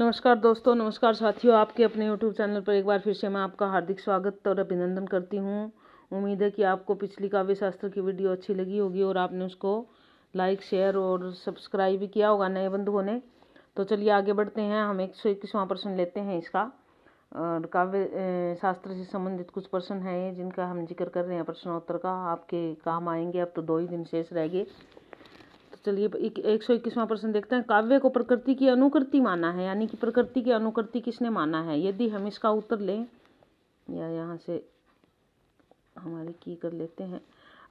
नमस्कार दोस्तों नमस्कार साथियों आपके अपने यूट्यूब चैनल पर एक बार फिर से मैं आपका हार्दिक स्वागत और अभिनंदन करती हूँ उम्मीद है कि आपको पिछली काव्य शास्त्र की वीडियो अच्छी लगी होगी और आपने उसको लाइक शेयर और सब्सक्राइब भी किया होगा नए बंधुओं ने तो चलिए आगे बढ़ते हैं हम एक सौ इक्कीसवां प्रश्न लेते हैं इसका और काव्य शास्त्र से संबंधित कुछ प्रश्न हैं जिनका हम जिक्र कर रहे हैं प्रश्नोत्तर का आपके काम आएंगे अब तो दो ही दिन शेष रह गए चलिए एक, सौ इक्कीसवां प्रश्न देखते हैं काव्य को प्रकृति की अनुकृति माना है यानी कि प्रकृति की अनुकृति किसने माना है यदि हम इसका उत्तर लें या यहाँ से हमारे की कर लेते हैं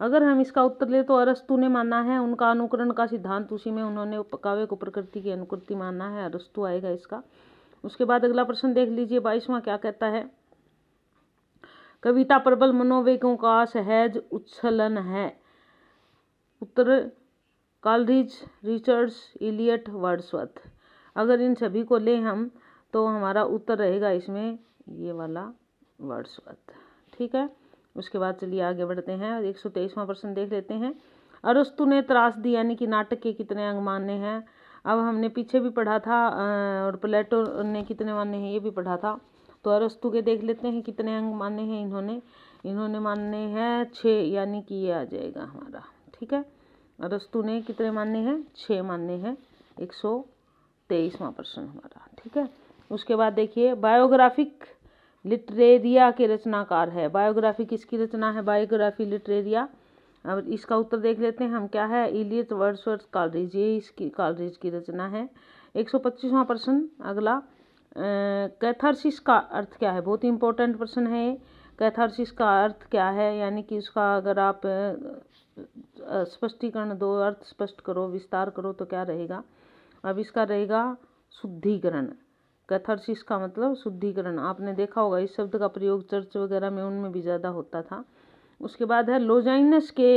अगर हम इसका उत्तर ले तो अरस्तु ने माना है उनका अनुकरण का सिद्धांत उसी में उन्होंने काव्य को प्रकृति की अनुकृति माना है अरस्तु आएगा इसका उसके बाद अगला प्रश्न देख लीजिए बाईसवां क्या कहता है कविता प्रबल मनोवेगों का सहज उच्छलन है उत्तर कॉलरिज रिचर्ड्स इलियट वर्ड्सवर्थ अगर इन सभी को लें हम तो हमारा उत्तर रहेगा इसमें ये वाला वर्ड्सवर्थ ठीक है उसके बाद चलिए आगे बढ़ते हैं और एक सौ तेईसवां प्रश्न देख लेते हैं अरस्तु ने त्रास दी यानी कि नाटक के कितने अंग माने हैं अब हमने पीछे भी पढ़ा था और प्लेटो ने कितने माने हैं ये भी पढ़ा था तो अरस्तु के देख लेते हैं कितने अंग माने हैं इन्होंने इन्होंने मान्य हैं छः यानी कि ये आ जाएगा हमारा ठीक है अरस्तु ने कितने मानने हैं छः मानने हैं एक सौ तेईसवा प्रश्न हमारा ठीक है उसके बाद देखिए बायोग्राफिक लिटरेरिया के रचनाकार है बायोग्राफी किसकी रचना है बायोग्राफी लिटरेरिया अब इसका उत्तर देख लेते हैं हम क्या है इलियट वर्ड्सवर्थ कॉलरेज ये इसकी कॉलरेज की रचना है एक सौ पच्चीसवा प्रश्न अगला कैथारसिस का अर्थ क्या है बहुत ही इंपॉर्टेंट प्रश्न है कैथारसिस का अर्थ क्या है यानी कि उसका अगर आप स्पष्टीकरण दो अर्थ स्पष्ट करो विस्तार करो तो क्या रहेगा अब इसका रहेगा शुद्धिकरण कैथर्सिस का मतलब शुद्धिकरण आपने देखा होगा इस शब्द का प्रयोग चर्च वगैरह में उनमें भी ज़्यादा होता था उसके बाद है लोजाइनस के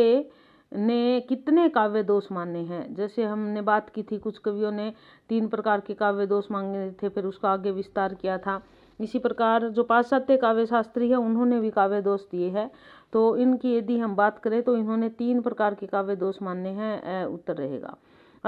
ने कितने काव्य दोष माने हैं जैसे हमने बात की थी कुछ कवियों ने तीन प्रकार के काव्य दोष मांगे थे फिर उसका आगे विस्तार किया था इसी प्रकार जो पाश्चात्य काव्य शास्त्री है उन्होंने भी काव्य दोष दिए हैं तो इनकी यदि हम बात करें तो इन्होंने तीन प्रकार के काव्य दोष मान्य हैं उत्तर रहेगा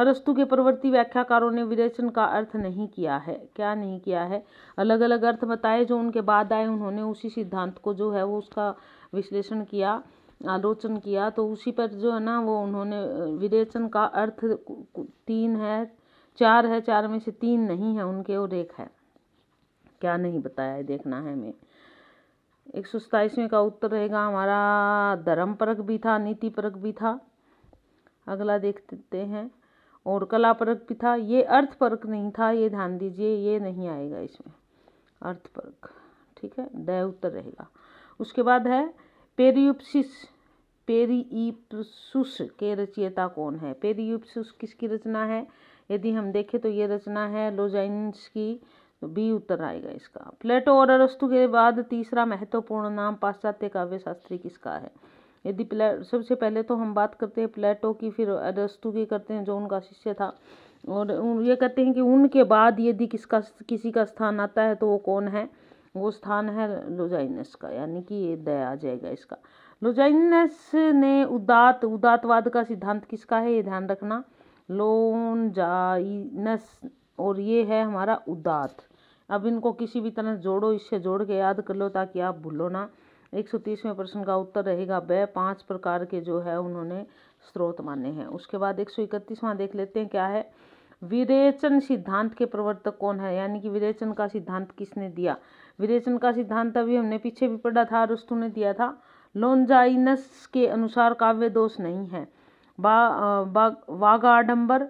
अरस्तु के प्रवर्ती व्याख्याकारों ने विरेचन का अर्थ नहीं किया है क्या नहीं किया है अलग अलग अर्थ बताए जो उनके बाद आए उन्होंने उसी सिद्धांत को जो है वो उसका विश्लेषण किया आलोचन किया तो उसी पर जो है ना वो उन्होंने विरेचन का अर्थ तीन है चार है चार में से तीन नहीं है उनके और एक है क्या नहीं बताया है देखना है हमें एक सौ सताईसवें का उत्तर रहेगा हमारा धर्म परक भी था नीति परक भी था अगला देखते हैं और कला परक भी था ये अर्थ परक नहीं था ये ध्यान दीजिए ये नहीं आएगा इसमें अर्थ परक ठीक है दय उत्तर रहेगा उसके बाद है पेरियुपसिस पेरियुपसुस के रचयिता कौन है पेरियुपसुस किसकी रचना है यदि हम देखें तो ये रचना है लोजाइंस की तो बी उत्तर आएगा इसका प्लेटो और अरस्तु के बाद तीसरा महत्वपूर्ण नाम पाश्चात्य काव्य शास्त्री किसका है यदि प्ले सबसे पहले तो हम बात करते हैं प्लेटो की फिर अरस्तु की करते हैं जो उनका शिष्य था और ये कहते हैं कि उनके बाद यदि किसका किसी का स्थान आता है तो वो कौन है वो स्थान है लोजाइनस का यानी कि ये दया आ जाएगा इसका लोजाइनस ने उदात उदातवाद का सिद्धांत किसका है ये ध्यान रखना लोनजाइनस और ये है हमारा उदात अब इनको किसी भी तरह जोड़ो इससे जोड़ के याद कर लो ताकि आप भूलो ना एक सौ तीसवें प्रश्न का उत्तर रहेगा वह पांच प्रकार के जो है उन्होंने स्रोत माने हैं उसके बाद एक सौ इकतीसवां देख लेते हैं क्या है विरेचन सिद्धांत के प्रवर्तक कौन है यानी कि विरेचन का सिद्धांत किसने दिया विरेचन का सिद्धांत अभी हमने पीछे भी पढ़ा था अरुस्तु ने दिया था लोनजाइनस के अनुसार काव्य दोष नहीं है बा, बा वागाडम्बर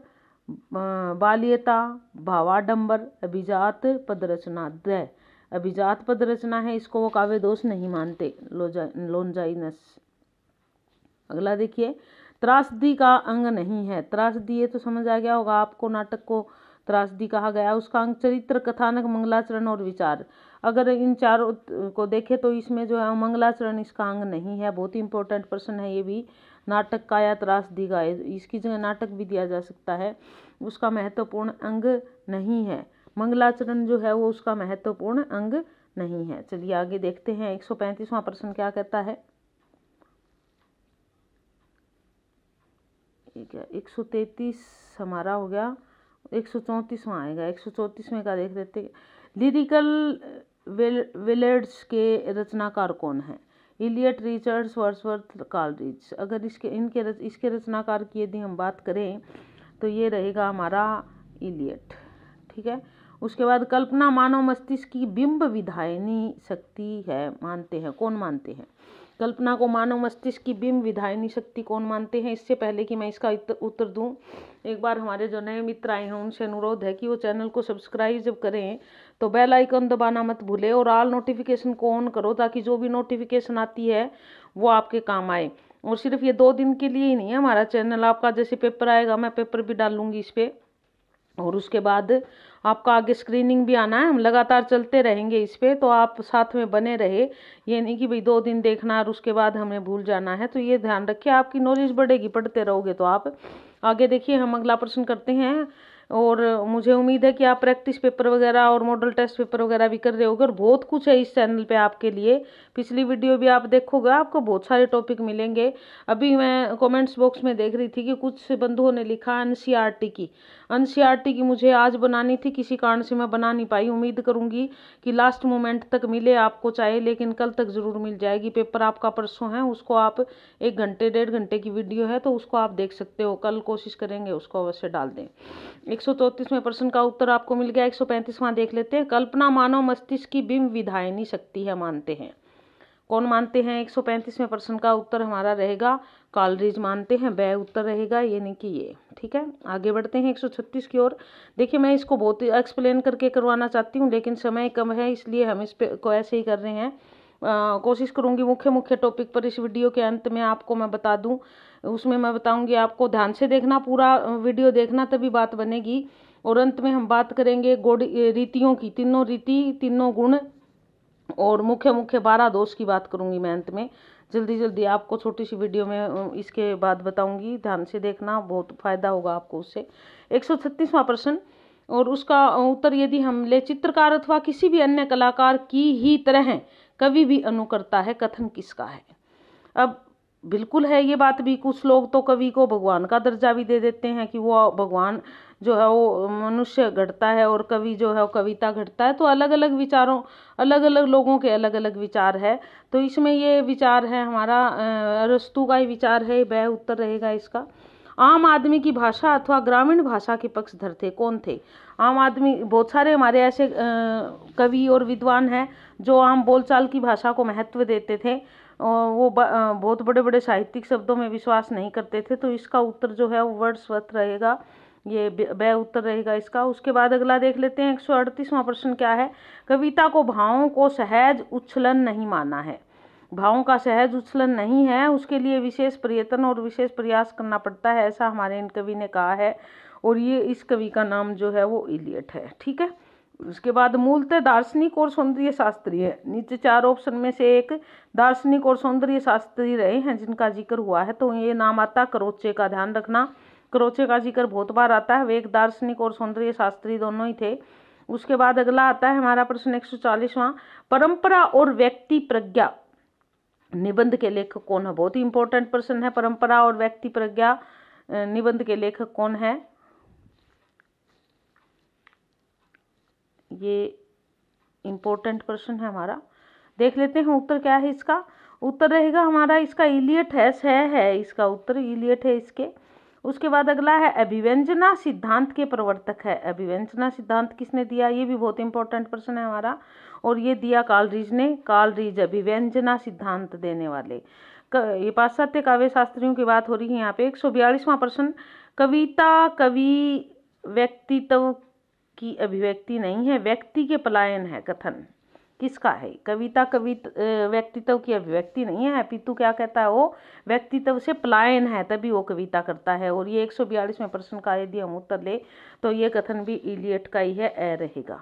बाल्यता भावाडंबर अभिजात पदरचना द अभिजात रचना है इसको वो काव्य दोष नहीं मानते लोनजाइनस अगला देखिए त्रासदी का अंग नहीं है त्रासदी ये तो समझ आ गया होगा आपको नाटक को त्रासदी कहा गया उसका अंग चरित्र कथानक मंगलाचरण और विचार अगर इन चारों को देखें तो इसमें जो है मंगलाचरण इसका अंग नहीं है बहुत ही इंपॉर्टेंट पर्सन है ये भी नाटक का या दी गाय इसकी जगह नाटक भी दिया जा सकता है उसका महत्वपूर्ण अंग नहीं है मंगलाचरण जो है वो उसका महत्वपूर्ण अंग नहीं है चलिए आगे देखते हैं एक सौ पैंतीसवां प्रश्न क्या कहता है एक सौ तैतीस हमारा हो गया एक सौ चौंतीसवां आएगा एक सौ चौंतीसवें का देख लेते लिरिकल वेलर्ड्स के रचनाकार कौन है इलियट रिचर्ड्स वर्सवर्थ कॉलरिज अगर इसके इनके रच, इसके रचनाकार की यदि हम बात करें तो ये रहेगा हमारा इलियट ठीक है उसके बाद कल्पना मानव मस्तिष्क की बिंब विधायनी शक्ति है मानते हैं कौन मानते हैं कल्पना को मानव मस्तिष्क की बिंब विधायनी शक्ति कौन मानते हैं इससे पहले कि मैं इसका उत्तर दूं एक बार हमारे जो नए मित्र आए हैं उनसे अनुरोध है कि वो चैनल को सब्सक्राइब जब करें तो बेल आइकन दबाना मत भूलें और आल नोटिफिकेशन को ऑन करो ताकि जो भी नोटिफिकेशन आती है वो आपके काम आए और सिर्फ ये दो दिन के लिए ही नहीं है हमारा चैनल आपका जैसे पेपर आएगा मैं पेपर भी डालूंगी इस पर और उसके बाद आपका आगे स्क्रीनिंग भी आना है हम लगातार चलते रहेंगे इस पर तो आप साथ में बने रहे ये नहीं कि भाई दो दिन देखना और उसके बाद हमें भूल जाना है तो ये ध्यान रखिए आपकी नॉलेज बढ़ेगी पढ़ते रहोगे तो आप आगे देखिए हम अगला प्रश्न करते हैं और मुझे उम्मीद है कि आप प्रैक्टिस पेपर वगैरह और मॉडल टेस्ट पेपर वगैरह भी कर रहे होगे और बहुत कुछ है इस चैनल पे आपके लिए पिछली वीडियो भी आप देखोगे आपको बहुत सारे टॉपिक मिलेंगे अभी मैं कमेंट्स बॉक्स में देख रही थी कि कुछ बंधुओं ने लिखा एन की एन की मुझे आज बनानी थी किसी कारण से मैं बना नहीं पाई उम्मीद करूंगी कि लास्ट मोमेंट तक मिले आपको चाहे लेकिन कल तक ज़रूर मिल जाएगी पेपर आपका परसों है उसको आप एक घंटे डेढ़ घंटे की वीडियो है तो उसको आप देख सकते हो कल कोशिश करेंगे उसको अवश्य डाल दें एक सौ में प्रश्न का उत्तर आपको मिल गया एक सौ देख लेते हैं कल्पना मानव मस्तिष्क की बिंब विधायनी शक्ति है मानते हैं कौन मानते हैं एक सौ पैंतीसवें प्रश्न का उत्तर हमारा रहेगा कॉलरिज मानते हैं वह उत्तर रहेगा यानी कि ये ठीक है आगे बढ़ते हैं एक सौ छत्तीस की ओर देखिए मैं इसको बहुत एक्सप्लेन करके करवाना चाहती हूँ लेकिन समय कम है इसलिए हम इस पर को ऐसे ही कर रहे हैं कोशिश करूँगी मुख्य मुख्य टॉपिक पर इस वीडियो के अंत में आपको मैं बता दूँ उसमें मैं बताऊँगी आपको ध्यान से देखना पूरा वीडियो देखना तभी बात बनेगी और अंत में हम बात करेंगे गोड रीतियों की तीनों रीति तीनों गुण और मुख्य मुख्य बारह दोष की बात करूंगी मैं अंत में जल्दी जल्दी आपको छोटी सी वीडियो में इसके बाद बताऊँगी ध्यान से देखना बहुत फ़ायदा होगा आपको उससे एक सौ प्रश्न और उसका उत्तर यदि हम ले चित्रकार अथवा किसी भी अन्य कलाकार की ही तरह कवि भी अनुकरता है कथन किसका है अब बिल्कुल है ये बात भी कुछ लोग तो कवि को भगवान का दर्जा भी दे देते हैं कि वो भगवान जो है वो मनुष्य घटता है और कवि जो है वो कविता घटता है तो अलग अलग विचारों अलग अलग लोगों के अलग अलग विचार है तो इसमें ये विचार है हमारा अरस्तु का ही विचार है वह उत्तर रहेगा इसका आम आदमी की भाषा अथवा ग्रामीण भाषा के पक्षधर थे कौन थे आम आदमी बहुत सारे हमारे ऐसे कवि और विद्वान हैं जो आम बोलचाल की भाषा को महत्व देते थे वो बहुत बड़े बड़े साहित्यिक शब्दों में विश्वास नहीं करते थे तो इसका उत्तर जो है वो वर्ड स्वत रहेगा ये वह उत्तर रहेगा इसका उसके बाद अगला देख लेते हैं एक सौ अड़तीसवां प्रश्न क्या है कविता को भावों को सहज उछलन नहीं माना है भावों का सहज उछलन नहीं है उसके लिए विशेष प्रयत्न और विशेष प्रयास करना पड़ता है ऐसा हमारे इन कवि ने कहा है और ये इस कवि का नाम जो है वो इलियट है ठीक है उसके बाद मूलतः दार्शनिक और सौंदर्य शास्त्री है नीचे चार ऑप्शन में से एक दार्शनिक और सौंदर्य शास्त्री रहे हैं जिनका जिक्र हुआ है तो ये नाम आता करोचे का ध्यान रखना करोचे का जिक्र बहुत बार आता है वे एक दार्शनिक और सौंदर्य शास्त्री दोनों ही थे उसके बाद अगला आता है हमारा प्रश्न एक सौ परंपरा और व्यक्ति प्रज्ञा निबंध के लेखक कौन है बहुत ही इंपॉर्टेंट प्रश्न है परंपरा और व्यक्ति प्रज्ञा निबंध के लेखक कौन है ये इम्पोर्टेंट क्वेश्चन है हमारा देख लेते हैं उत्तर क्या है इसका उत्तर रहेगा हमारा इसका इलियट है स है इसका उत्तर इलियट है इसके उसके बाद अगला है अभिव्यंजना सिद्धांत के प्रवर्तक है अभिव्यंजना सिद्धांत किसने दिया ये भी बहुत इंपॉर्टेंट प्रश्न है हमारा और ये दिया कालरीज ने कालरीज अभिव्यंजना सिद्धांत देने वाले ये पाश्चात्य काव्य शास्त्रियों की बात हो रही है यहाँ पे एक सौ बयालीसवां प्रश्न कविता कवि व्यक्तित्व की अभिव्यक्ति नहीं है व्यक्ति के पलायन है कथन किसका है कविता कवित व्यक्तित्व की अभिव्यक्ति नहीं है अपितु क्या कहता है वो व्यक्तित्व से पलायन है तभी वो कविता करता है और ये एक सौ बयालीसवें प्रश्न का यदि हम उत्तर ले तो ये कथन भी इलियट का ही है ए रहेगा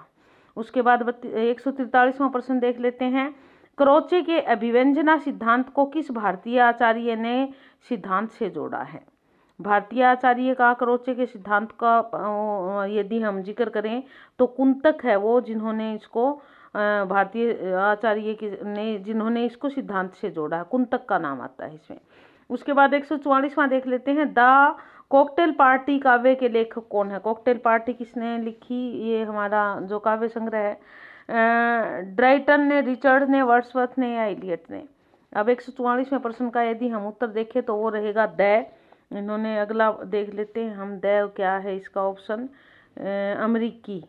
उसके बाद एक सौ तिरतालीसवां प्रश्न देख लेते हैं क्रोचे के अभिव्यंजना सिद्धांत को किस भारतीय आचार्य ने सिद्धांत से जोड़ा है भारतीय आचार्य काकरोचे के सिद्धांत का यदि हम जिक्र करें तो कुंतक है वो जिन्होंने इसको भारतीय आचार्य के ने जिन्होंने इसको सिद्धांत से जोड़ा है कुंतक का नाम आता है इसमें उसके बाद एक सौ देख लेते हैं द कॉकटेल पार्टी काव्य के लेखक कौन है कॉकटेल पार्टी किसने लिखी ये हमारा जो काव्य संग्रह है ड्राइटन ने रिचर्ड ने वर्ड्सवर्थ ने या इलियट ने अब एक सौ चौवालीसवें प्रश्न का यदि हम उत्तर देखें तो वो रहेगा द इन्होंने अगला देख लेते हैं हम दैव क्या है इसका ऑप्शन अमरीकी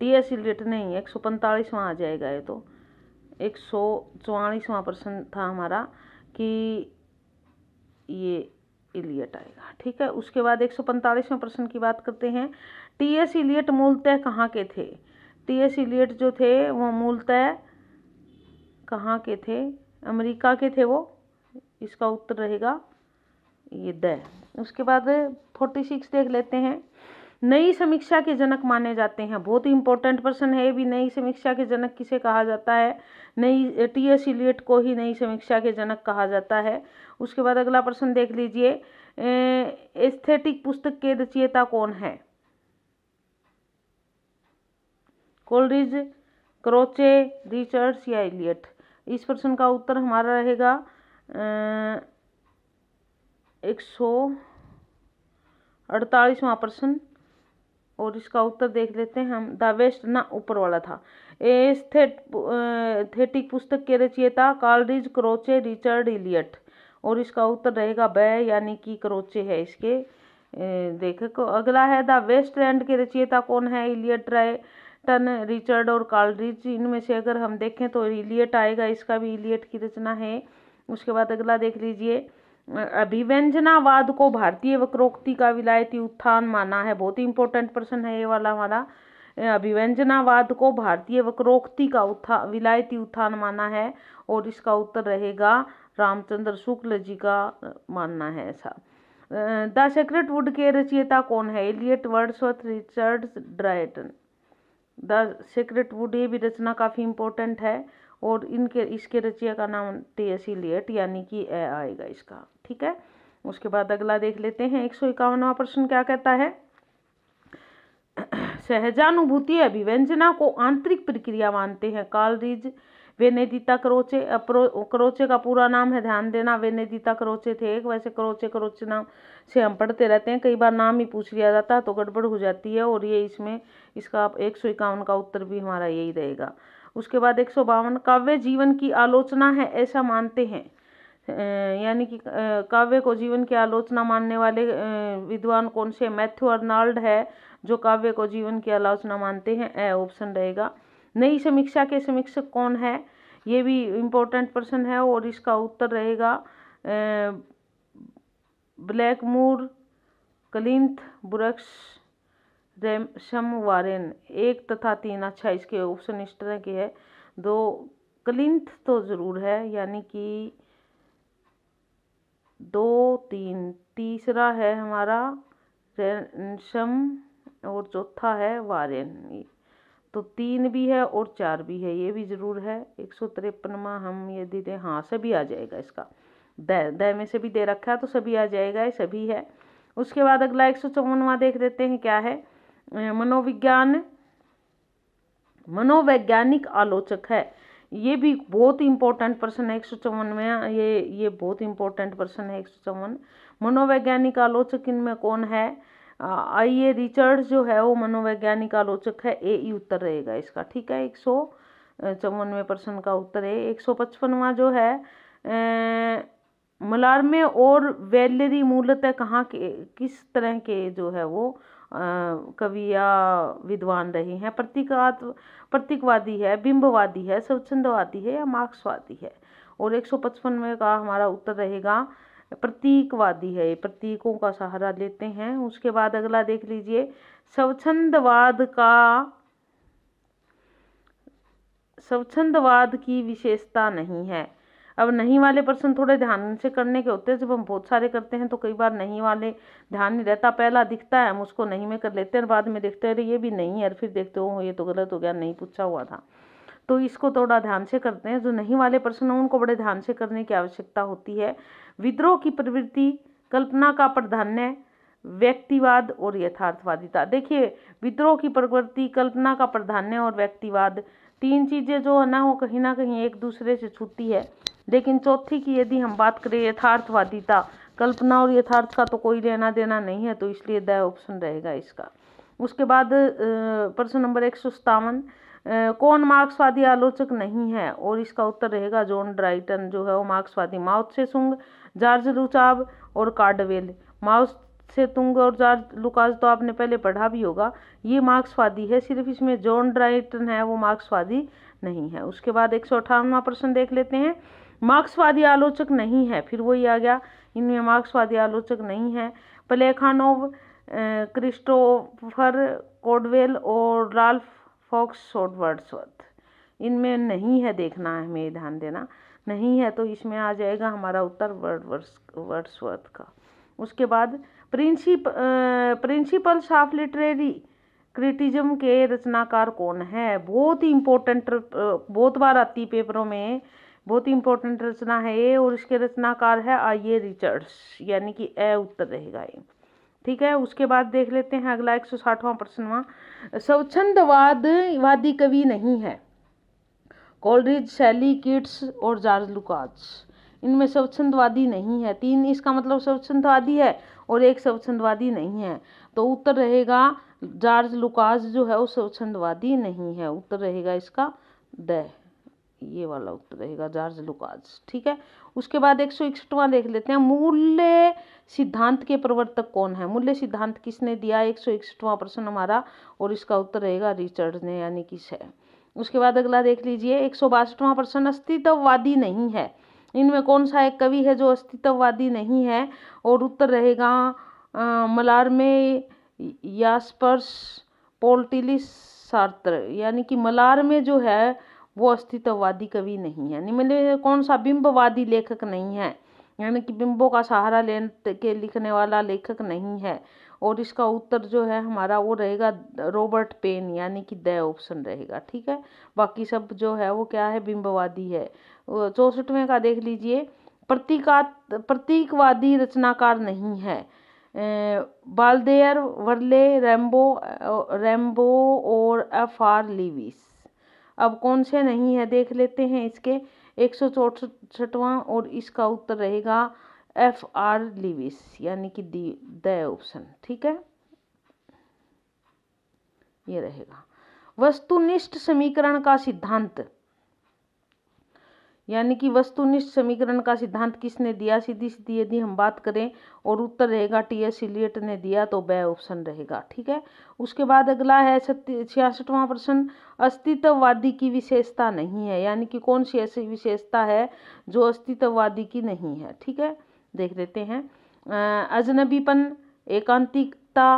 टी एस इलेट नहीं एक सौ पैंतालीसवां आ जाएगा ये तो एक सौ चौवालीसवां प्रश्न था हमारा कि ये इलियट आएगा ठीक है उसके बाद एक सौ पैंतालीसवें प्रश्न की बात करते हैं टी एस इलियट मूलतः कहाँ के थे टी एस इलियट जो थे वो मूलतः कहाँ के थे अमेरिका के थे वो इसका उत्तर रहेगा ये द उसके बाद फोर्टी सिक्स देख लेते हैं नई समीक्षा के जनक माने जाते हैं बहुत ही इंपॉर्टेंट पर्सन है भी नई समीक्षा के जनक किसे कहा जाता है नई टी एस इलियट को ही नई समीक्षा के जनक कहा जाता है उसके बाद अगला प्रश्न देख लीजिए एस्थेटिक पुस्तक के रचियता कौन है कोलरिज क्रोचे रिचर्ड्स या इलियट इस प्रश्न का उत्तर हमारा रहेगा एक सौ अड़तालीसवा प्रश्न और इसका उत्तर देख लेते हैं हम द वेस्ट ना ऊपर वाला था एस्थेट थेटिक पुस्तक के रचयिता कालरिज क्रोचे रिचर्ड इलियट और इसका उत्तर रहेगा बै यानी कि क्रोचे है इसके देखे अगला है द वेस्ट लैंड के रचयिता कौन है इलियट राय टन रिचर्ड और कालरिज इनमें से अगर हम देखें तो इलियट आएगा इसका भी इलियट की रचना है उसके बाद अगला देख लीजिए अभिव्यंजनावाद को भारतीय वक्रोक्ति का विलायती उत्थान माना है बहुत ही इंपॉर्टेंट प्रश्न है ये वाला हमारा अभिव्यंजनावाद को भारतीय वक्रोक्ति का उत्थान विलायती उत्थान माना है और इसका उत्तर रहेगा रामचंद्र शुक्ल जी का मानना है ऐसा द सेक्रेट वुड के रचयिता कौन है Eliot Wordsworth Richard Dryden the Sacred Wood ये भी रचना काफ़ी इंपॉर्टेंट है और इनके इसके रचिया का नाम टेसी लेट e यानी कि ए आएगा इसका ठीक है उसके बाद अगला देख लेते हैं एक सौ इक्यावनवा प्रश्न क्या कहता है सहजानुभूति अभिव्यंजना को आंतरिक प्रक्रिया मानते हैं कालरिज वेनेदिता करोचे करोचे का पूरा नाम है ध्यान देना वेनेदिता करोचे थे एक वैसे करोचे करोचे नाम से हम पढ़ते रहते हैं कई बार नाम ही पूछ लिया जाता है तो गड़बड़ हो जाती है और ये इसमें इसका एक सौ इक्यावन का उत्तर भी हमारा यही रहेगा उसके बाद एक सौ बावन काव्य जीवन की आलोचना है ऐसा मानते हैं यानी कि काव्य को जीवन की आलोचना मानने वाले विद्वान कौन से मैथ्यू अर्नाल्ड है जो काव्य को जीवन की आलोचना मानते हैं ए ऑप्शन रहेगा नई समीक्षा के समीक्षक कौन है ये भी इम्पोर्टेंट प्रश्न है और इसका उत्तर रहेगा ब्लैकमूर कलिंथ बुरक्स रैम वारेन एक तथा तीन अच्छा इसके ऑप्शन इस तरह के है दो क्लिंथ तो ज़रूर है यानी कि दो तीन तीसरा है हमारा रैनसम और चौथा है वारेन तो तीन भी है और चार भी है ये भी ज़रूर है एक सौ तिरपनवा हम ये दे हाँ सभी आ जाएगा इसका दह में से भी दे रखा है तो सभी आ जाएगा ये सभी है उसके बाद अगला एक सौ चौवनवा देख देते हैं क्या है मनोविज्ञान मनोवैज्ञानिक आलोचक है ये भी बहुत इंपॉर्टेंट पर्सन है एक सौ चौवन में ये ये बहुत इंपॉर्टेंट पर्सन है एक सौ चौवन मनोवैज्ञानिक आलोचक इनमें कौन है आई ए रिचर्ड जो है वो मनोवैज्ञानिक आलोचक है ए ई उत्तर रहेगा इसका ठीक है एक सौ चौवनवे पर्सन का उत्तर है एक सौ पचपनवा जो है मलारमे और वेलरी मूलतः कहाँ के किस तरह के जो है वो कवि या विद्वान रहे हैं प्रतीकवाद प्रतीकवादी है बिंबवादी है स्वच्छंदवादी है या मार्क्सवादी है और एक सौ पचपन में का हमारा उत्तर रहेगा प्रतीकवादी है प्रतीकों का सहारा लेते हैं उसके बाद अगला देख लीजिए स्वच्छंदवाद का स्वच्छंदवाद की विशेषता नहीं है अब नहीं वाले प्रश्न थोड़े ध्यान से करने के होते हैं जब हम बहुत सारे करते हैं तो कई बार नहीं वाले ध्यान नहीं रहता पहला दिखता है हम उसको नहीं में कर लेते हैं बाद में देखते हैं अरे ये भी नहीं है फिर देखते हो ये तो गलत हो गया नहीं पूछा हुआ था तो इसको थोड़ा ध्यान से करते हैं जो नहीं वाले प्रश्न हैं उनको बड़े ध्यान से करने की आवश्यकता होती है विद्रोह की प्रवृत्ति कल्पना का प्राधान्य व्यक्तिवाद और यथार्थवादिता देखिए विद्रोह की प्रवृत्ति कल्पना का प्राधान्य और व्यक्तिवाद तीन चीज़ें जो है ना वो कहीं ना कहीं एक दूसरे से छूटती है लेकिन चौथी की यदि हम बात करें यथार्थवादिता कल्पना और यथार्थ का तो कोई लेना देना नहीं है तो इसलिए दया ऑप्शन रहेगा इसका उसके बाद प्रश्न नंबर एक सौ कौन मार्क्सवादी आलोचक नहीं है और इसका उत्तर रहेगा जॉन ड्राइटन जो है वो मार्क्सवादी माउथ से सुंग जॉर्ज लुचाब और कार्डवेल माउथ से तुंग और जॉर्ज लुकाज तो आपने पहले पढ़ा भी होगा ये मार्क्सवादी है सिर्फ इसमें जॉन ड्राइटन है वो मार्क्सवादी नहीं है उसके बाद एक सौ अठारहवा प्रश्न देख लेते हैं मार्क्सवादी आलोचक नहीं है फिर वही आ गया इनमें मार्क्सवादी आलोचक नहीं है प्लेखानोव क्रिस्टोफर कोडवेल और राल्फ फॉक्स शोडवर्ड्सवर्थ इनमें नहीं है देखना है हमें ध्यान देना नहीं है तो इसमें आ जाएगा हमारा उत्तर वर्ड वर्ड्सवर्थ का उसके बाद principle principles of literary criticism के रचनाकार कौन है बहुत ही इम्पोर्टेंट बहुत बार आती पेपरों में बहुत ही इंपॉर्टेंट रचना है ये और इसके रचनाकार है आई रिचर्ड्स यानी कि ए उत्तर रहेगा ये ठीक है उसके बाद देख लेते हैं अगला एक सौ साठवां प्रश्नवा स्वच्छंदवाद वादी कवि नहीं है कॉलरिज शैली किट्स और जार्ज लुकाज इनमें स्वच्छंदवादी नहीं है तीन इसका मतलब स्वच्छंदवादी है और एक स्वच्छंदवादी नहीं है तो उत्तर रहेगा जार्ज लुकाज जो है वो स्वच्छंदवादी नहीं है उत्तर रहेगा इसका द ये वाला उत्तर रहेगा जॉर्ज लुकाज ठीक है उसके बाद एक सौ इकसठवां देख लेते हैं मूल्य सिद्धांत के प्रवर्तक कौन है मूल्य सिद्धांत किसने दिया एक सौ इकसठवां प्रश्न हमारा और इसका उत्तर रहेगा रिचर्ड ने यानी किस है उसके बाद अगला देख लीजिए एक सौ बासठवां प्रश्न अस्तित्ववादी नहीं है इनमें कौन सा एक कवि है जो अस्तित्ववादी नहीं है और उत्तर रहेगा मलार में यास्पर्स पोल्टिलिस सार्त्र यानी कि मलार में जो है वो अस्तित्ववादी कवि नहीं है निम्नलिखित मतलब कौन सा बिंबवादी लेखक नहीं है यानी कि बिंबों का सहारा ले के लिखने वाला लेखक नहीं है और इसका उत्तर जो है हमारा वो रहेगा रॉबर्ट पेन यानी कि द ऑप्शन रहेगा ठीक है बाकी सब जो है वो क्या है बिंबवादी है चौसठवें का देख लीजिए प्रतीका प्रतीकवादी रचनाकार नहीं है बालदेयर वर्ले रैम्बो रैम्बो और एफ आर लीविस अब कौन से नहीं है देख लेते हैं इसके एक सौ और इसका उत्तर रहेगा एफ आर लिविस यानी कि दी द ऑप्शन ठीक है ये रहेगा वस्तुनिष्ठ समीकरण का सिद्धांत यानी कि वस्तुनिष्ठ समीकरण का सिद्धांत किसने दिया सीधी सीधी यदि हम बात करें और उत्तर रहेगा टी एस इलियट ने दिया तो वह ऑप्शन रहेगा ठीक है उसके बाद अगला है छियासठवां प्रश्न अस्तित्ववादी की विशेषता नहीं है यानी कि कौन सी ऐसी विशेषता है जो अस्तित्ववादी की नहीं है ठीक है देख लेते हैं अजनबीपन एकांतिकता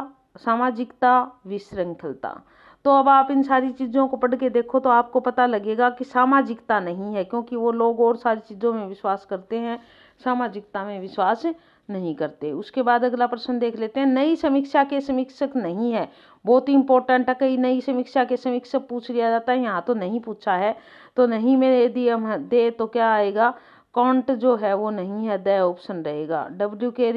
सामाजिकता विशृंखलता तो अब आप इन सारी चीज़ों को पढ़ के देखो तो आपको पता लगेगा कि सामाजिकता नहीं है क्योंकि वो लोग और सारी चीज़ों में विश्वास करते हैं सामाजिकता में विश्वास नहीं करते उसके बाद अगला प्रश्न देख लेते हैं नई समीक्षा के समीक्षक नहीं है बहुत ही इंपॉर्टेंट है कई नई समीक्षा के समीक्षक पूछ लिया जाता है यहाँ तो नहीं पूछा है तो नहीं में यदि हम दे तो क्या आएगा काउंट जो है वो नहीं है द ऑप्शन रहेगा डब्ल्यू के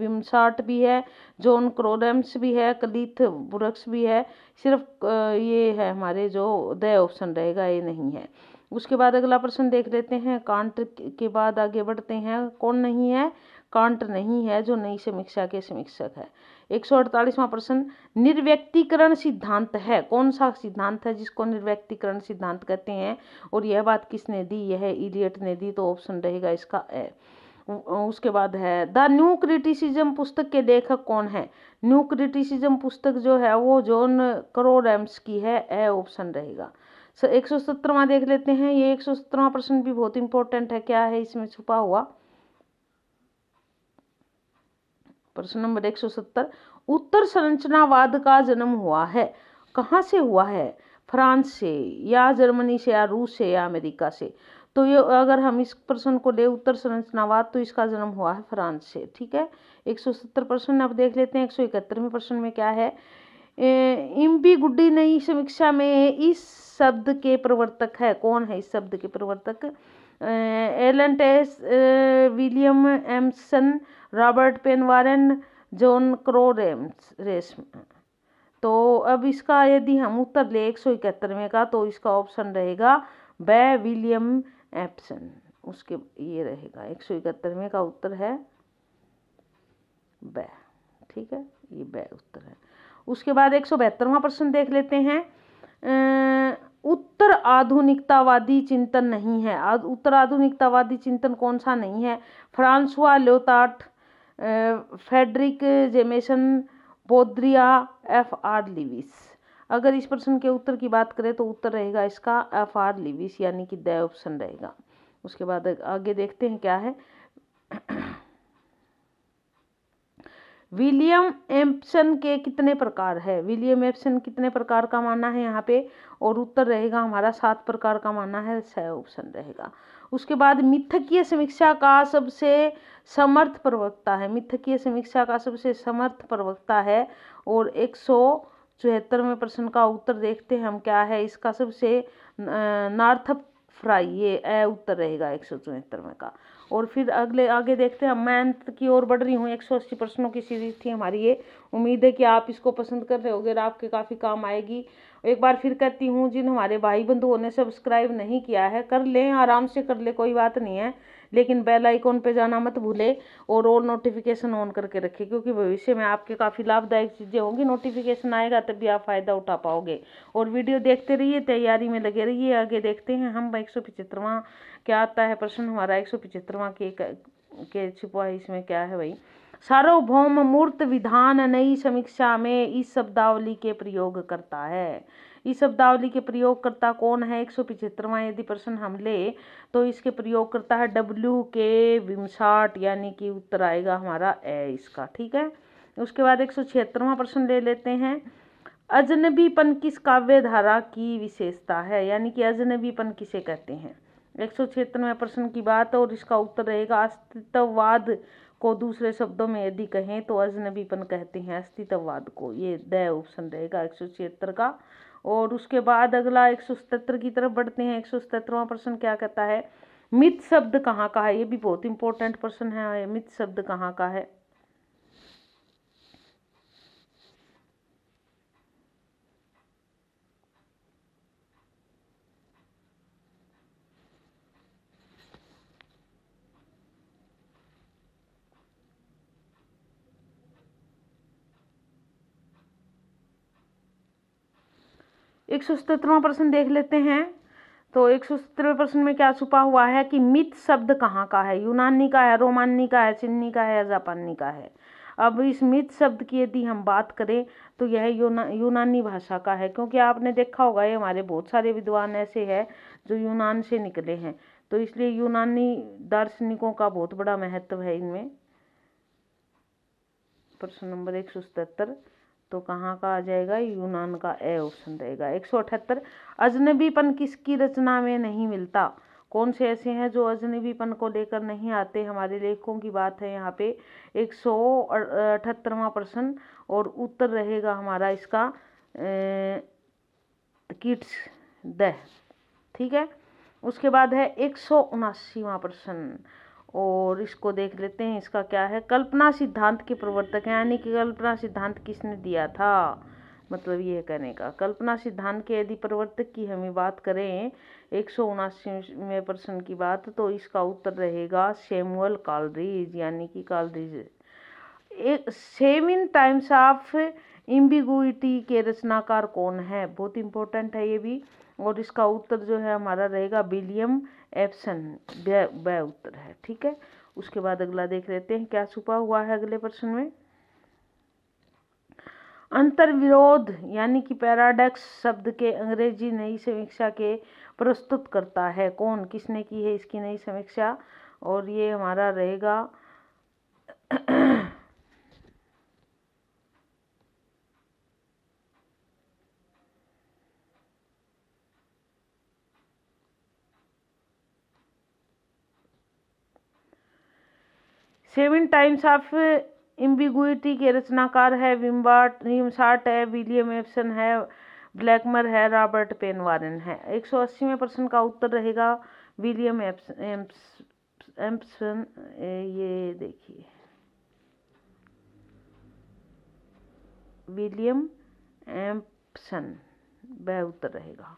विमसाट भी है जॉन क्रोडम्स भी है कलीथ बुरक्स भी है सिर्फ ये है हमारे जो द ऑप्शन रहेगा ये नहीं है उसके बाद अगला प्रश्न देख लेते हैं कांट के बाद आगे बढ़ते हैं कौन नहीं है कांट नहीं है जो नई समीक्षा के समीक्षक है एक सौ अड़तालीसवां प्रश्न निर्व्यक्तिकरण सिद्धांत है कौन सा सिद्धांत है जिसको निर्व्यक्तिकरण सिद्धांत कहते हैं और यह बात किसने दी यह इलियट ने दी तो ऑप्शन रहेगा इसका ए उसके बाद है द न्यू क्रिटिसिज्म पुस्तक के लेखक कौन है न्यू क्रिटिसिज्म पुस्तक जो है वो जॉन करोडम्स की है ए ऑप्शन रहेगा सर एक सौ सत्रहवा देख लेते हैं ये एक सौ सत्रहवा प्रश्न भी बहुत इंपॉर्टेंट है क्या है इसमें छुपा हुआ प्रश्न नंबर 170 उत्तर संरचनावाद का जन्म हुआ है कहाँ से हुआ है फ्रांस से या जर्मनी से या रूस से या अमेरिका से तो ये अगर हम इस प्रश्न को ले उत्तर संरचनावाद तो इसका जन्म हुआ है फ्रांस से ठीक है 170 प्रश्न अब देख लेते हैं एक इकहत्तरवें प्रश्न में क्या है इम्बी बी गुड्डी नई समीक्षा में इस शब्द के प्रवर्तक है कौन है इस शब्द के प्रवर्तक Allen William Empson Robert Penn John Crowe Ransom रेस तो अब इसका यदि हम उत्तर ले एक सौ इकहत्तरवें का तो इसका ऑप्शन रहेगा बै विलियम एप्सन उसके ये रहेगा एक सौ इकहत्तरवें का उत्तर है बै ठीक है ये बै उत्तर है उसके बाद एक सौ बहत्तरवा प्रश्न देख लेते हैं उत्तर आधुनिकतावादी चिंतन नहीं है उत्तर आधुनिकतावादी चिंतन कौन सा नहीं है François Lyotard Fredric Jameson Baudrillard F R Leavis अगर इस प्रश्न के उत्तर की बात करें तो उत्तर रहेगा इसका एफ आर लिविस यानी कि द ऑप्शन रहेगा उसके बाद आगे देखते हैं क्या है विलियम एम्पसन के कितने प्रकार है विलियम एम्पसन कितने प्रकार का माना है यहाँ पे और उत्तर रहेगा हमारा सात प्रकार का माना है सह ऑप्शन रहेगा उसके बाद मिथकीय समीक्षा का सबसे समर्थ प्रवक्ता है मिथकीय समीक्षा का सबसे समर्थ प्रवक्ता है और एक सौ चौहत्तरवें प्रश्न का उत्तर देखते हैं हम क्या है इसका सबसे नार्थ फ्राई ये ए उत्तर रहेगा एक सौ चौहत्तरवें का और फिर अगले आगे देखते हैं मैं अंत तो की ओर बढ़ रही हूँ एक सौ अस्सी प्रश्नों की सीरीज थी हमारी ये उम्मीद है कि आप इसको पसंद कर रहे होगे और आपके काफ़ी काम आएगी एक बार फिर कहती हूँ जिन हमारे भाई बंधुओं ने सब्सक्राइब नहीं किया है कर लें आराम से कर ले कोई बात नहीं है लेकिन बेल आइकॉन पे जाना मत भूले और ऑल नोटिफिकेशन ऑन करके रखें क्योंकि भविष्य में आपके काफ़ी लाभदायक चीज़ें होंगी नोटिफिकेशन आएगा तभी आप फ़ायदा उठा पाओगे और वीडियो देखते रहिए तैयारी में लगे रहिए आगे देखते हैं हम एक सौ क्या आता है प्रश्न हमारा एक सौ पिछहत्तरवा के के छिपा इसमें क्या है भाई सार्वभौम मूर्त विधान नई समीक्षा में इस शब्दावली के प्रयोग करता है इस शब्दावली के प्रयोगकर्ता कौन है एक सौ पिछहत्तरवा यदि प्रश्न हम ले तो इसके प्रयोगकर्ता है डब्ल्यू के विमसाट यानी कि उत्तर आएगा हमारा ए इसका ठीक है उसके बाद एक सौ छिहत्तरवा प्रश्न ले लेते हैं अजनबीपन किस काव्य धारा की विशेषता है यानी कि अजनबीपन किसे कहते हैं एक सौ छिहत्तरवें प्रश्न की बात और इसका उत्तर रहेगा अस्तित्ववाद को दूसरे शब्दों में यदि कहें तो अजनबीपन कहते हैं अस्तित्ववाद को ये दया ऑप्शन रहेगा एक सौ छिहत्तर का और उसके बाद अगला एक सौ सतहत्तर की तरफ बढ़ते हैं एक सौ सतहत्तरवा प्रश्न क्या कहता है मित शब्द कहाँ का है ये भी बहुत इंपॉर्टेंट प्रश्न है मित शब्द कहाँ का है एक प्रश्न देख लेते हैं तो एक प्रश्न में क्या छुपा हुआ है कि मित शब्द कहाँ का है यूनानी का है रोमानी का है चीनी का है या जापानी का है अब इस मित शब्द की यदि हम बात करें तो यह यूना यूनानी भाषा का है क्योंकि आपने देखा होगा ये हमारे बहुत सारे विद्वान ऐसे हैं जो यूनान से निकले हैं तो इसलिए यूनानी दार्शनिकों का बहुत बड़ा महत्व है इनमें प्रश्न नंबर एक सौ सतहत्तर तो कहाँ का आ जाएगा यूनान का ए ऑप्शन रहेगा एक सौ अठहत्तर अजनबीपन किसकी रचना में नहीं मिलता कौन से ऐसे हैं जो अजनबीपन को लेकर नहीं आते हमारे लेखकों की बात है यहाँ पे एक सौ अठहत्तरवा प्रश्न और उत्तर रहेगा हमारा इसका किट्स द ठीक है उसके बाद है एक सौ उनासीवा प्रश्न और इसको देख लेते हैं इसका क्या है कल्पना सिद्धांत के प्रवर्तक हैं यानी कि कल्पना सिद्धांत किसने दिया था मतलब ये कहने का कल्पना सिद्धांत के यदि प्रवर्तक की हम बात करें एक सौ उनासीवें प्रश्न की बात तो इसका उत्तर रहेगा सेमुअल कालरीज यानी कि कालरीज एक seven times of ambiguity के रचनाकार कौन है बहुत इंपॉर्टेंट है ये भी और इसका उत्तर जो है हमारा रहेगा विलियम एप्सन व उत्तर है ठीक है उसके बाद अगला देख लेते हैं क्या छुपा हुआ है अगले प्रश्न में अंतर्विरोध यानी कि पैराडक्स शब्द के अंग्रेजी नई समीक्षा के प्रस्तुत करता है कौन किसने की है इसकी नई समीक्षा और ये हमारा रहेगा सेवन टाइम्स ऑफ एम्बिगुइटी के रचनाकार है विम्बार्ट हिमसाट है विलियम एप्सन है ब्लैकमर है रॉबर्ट पेन वारन है एक सौ अस्सीवें प्रश्न का उत्तर रहेगा विलियम एम्पसन ये देखिए विलियम एम्पसन वह उत्तर रहेगा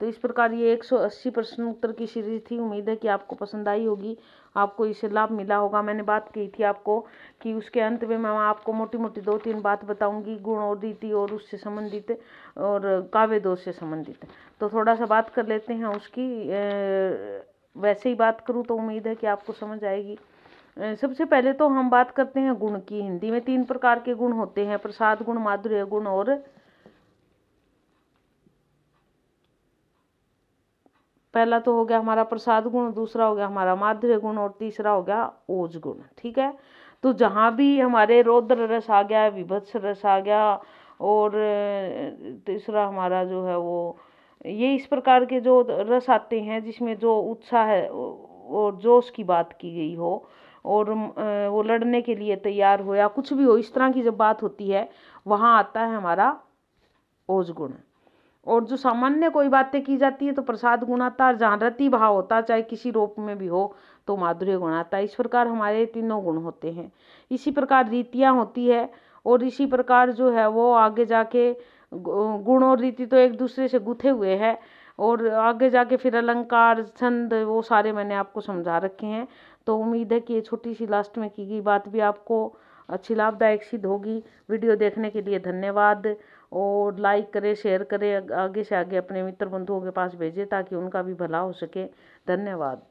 तो इस प्रकार ये 180 प्रश्न उत्तर की सीरीज थी उम्मीद है कि आपको पसंद आई होगी आपको इससे लाभ मिला होगा मैंने बात की थी आपको कि उसके अंत में मैं आपको मोटी मोटी दो तीन बात बताऊंगी गुण और रीति और उससे संबंधित और काव्य दोष से संबंधित तो थोड़ा सा बात कर लेते हैं उसकी वैसे ही बात करूँ तो उम्मीद है कि आपको समझ आएगी सबसे पहले तो हम बात करते हैं गुण की हिंदी में तीन प्रकार के गुण होते हैं प्रसाद गुण माधुर्य गुण और पहला तो हो गया हमारा प्रसाद गुण दूसरा हो गया हमारा माधुर्य गुण और तीसरा हो गया ओज गुण ठीक है तो जहाँ भी हमारे रौद्र रस आ गया विभत्स रस आ गया और तीसरा हमारा जो है वो ये इस प्रकार के जो रस आते हैं जिसमें जो उत्साह है और जोश की बात की गई हो और वो लड़ने के लिए तैयार हो या कुछ भी हो इस तरह की जब बात होती है वहाँ आता है हमारा ओज गुण और जो सामान्य कोई बातें की जाती है तो प्रसाद गुणातार रति भाव होता चाहे किसी रूप में भी हो तो माधुर्य गुणाता इस प्रकार हमारे तीनों गुण होते हैं इसी प्रकार रीतियाँ होती है और इसी प्रकार जो है वो आगे जाके गुण और रीति तो एक दूसरे से गुथे हुए हैं और आगे जाके फिर अलंकार छंद वो सारे मैंने आपको समझा रखे हैं तो उम्मीद है कि ये छोटी सी लास्ट में की गई बात भी आपको अच्छी लाभदायक सिद्ध होगी वीडियो देखने के लिए धन्यवाद और लाइक करें शेयर करें आगे से आगे अपने मित्र बंधुओं के पास भेजें ताकि उनका भी भला हो सके धन्यवाद